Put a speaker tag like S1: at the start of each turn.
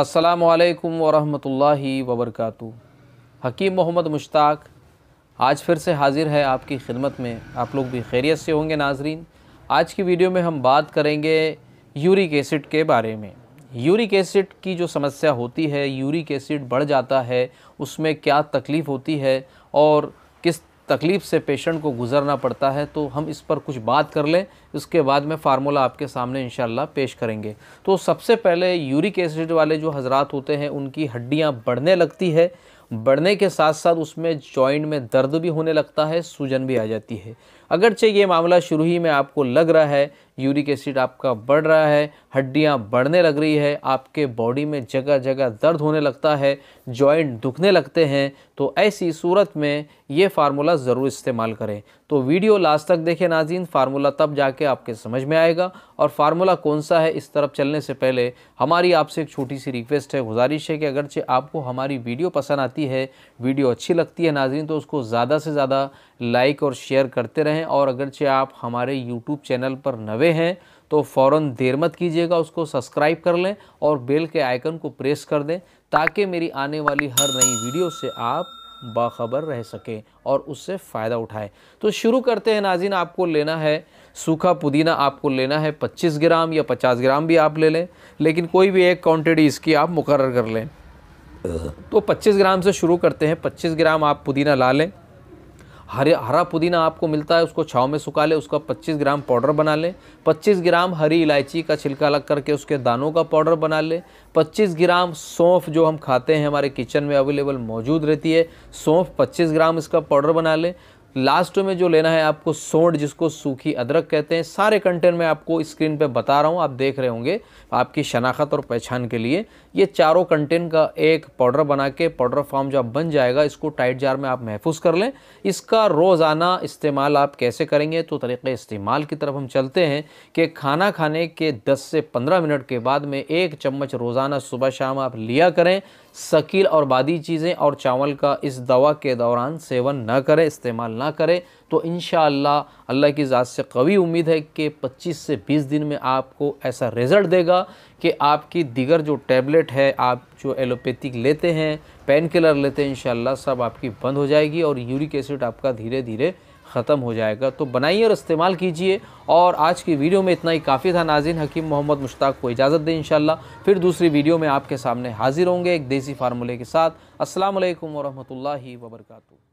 S1: असलकम वरहि वबरक हकीम मोहम्मद मुश्ताक आज फिर से हाज़िर है आपकी खिदमत में आप लोग भी खैरियत से होंगे नाजरीन आज की वीडियो में हम बात करेंगे यूरिक एसिड के बारे में यूरिक एसिड की जो समस्या होती है यूरिक एसिड बढ़ जाता है उसमें क्या तकलीफ़ होती है और किस तकलीफ़ से पेशेंट को गुज़रना पड़ता है तो हम इस पर कुछ बात कर लें इसके बाद में फार्मूला आपके सामने इन पेश करेंगे तो सबसे पहले यूरिक एसिड वाले जो हजरात होते हैं उनकी हड्डियाँ बढ़ने लगती है बढ़ने के साथ साथ उसमें जॉइंट में दर्द भी होने लगता है सूजन भी आ जाती है अगरचे ये मामला शुरू ही में आपको लग रहा है यूरिक एसिड आपका बढ़ रहा है हड्डियाँ बढ़ने लग रही है आपके बॉडी में जगह जगह दर्द होने लगता है जॉइंट दुखने लगते हैं तो ऐसी सूरत में ये फार्मूला ज़रूर इस्तेमाल करें तो वीडियो लास्ट तक देखें नाजीन फार्मूला तब जाके आपके समझ में आएगा और फार्मूला कौन सा है इस तरफ चलने से पहले हमारी आपसे एक छोटी सी रिक्वेस्ट है गुजारिश है कि अगरचे आपको हमारी वीडियो पसंद आती जाती है वीडियो अच्छी लगती है नाजरीन तो उसको ज़्यादा से ज़्यादा लाइक और शेयर करते रहें और अगरचे आप हमारे यूट्यूब चैनल पर नवे हैं तो फ़ौर देर मत कीजिएगा उसको सब्सक्राइब कर लें और बेल के आइकन को प्रेस कर दें ताकि मेरी आने वाली हर नई वीडियो से आप बाखबर रह सकें और उससे फ़ायदा उठाएं तो शुरू करते हैं नाजिन आपको लेना है सूखा पुदीना आपको लेना है 25 ग्राम या 50 ग्राम भी आप ले लें लेकिन कोई भी एक क्वांटिटी इसकी आप मुकर कर लें तो 25 ग्राम से शुरू करते हैं 25 ग्राम आप पुदीना ला लें हरे हरा पुदीना आपको मिलता है उसको छाव में सुखा लें उसका 25 ग्राम पाउडर बना लें 25 ग्राम हरी इलायची का छिलका लग करके उसके दानों का पाउडर बना लें 25 ग्राम सौंफ जो हम खाते हैं हमारे किचन में अवेलेबल मौजूद रहती है सौंफ 25 ग्राम इसका पाउडर बना लें लास्ट में जो लेना है आपको सोंड जिसको सूखी अदरक कहते हैं सारे कंटेंट मैं आपको स्क्रीन पे बता रहा हूँ आप देख रहे होंगे आपकी शनाख्त और पहचान के लिए ये चारों कंटेंट का एक पाउडर बना के पाउडर फॉर्म जो आप बन जाएगा इसको टाइट जार में आप महफूज कर लें इसका रोज़ाना इस्तेमाल आप कैसे करेंगे तो तरीक़े इस्तेमाल की तरफ हम चलते हैं कि खाना खाने के दस से पंद्रह मिनट के बाद में एक चम्मच रोज़ाना सुबह शाम आप लिया करें शकील और बादी चीज़ें और चावल का इस दवा के दौरान सेवन न करें इस्तेमाल न ना करें तो इन अल्लाह की ज़ात से कवी उम्मीद है कि 25 से 20 दिन में आपको ऐसा रिज़ल्ट देगा कि आपकी दिगर जो टैबलेट है आप जो एलोपैथिक लेते हैं पेन किलर लेते हैं इन सब आपकी बंद हो जाएगी और यूरिक एसिड आपका धीरे धीरे ख़त्म हो जाएगा तो बनाइए और इस्तेमाल कीजिए और आज की वीडियो में इतना ही काफ़ी था नाजिन हकीम मोहम्मद मुश्ताक को इजाज़त दें इन फिर दूसरी वीडियो में आपके सामने हाजिर होंगे एक देसी फार्मूले के साथ असलकम वरहमल वर्का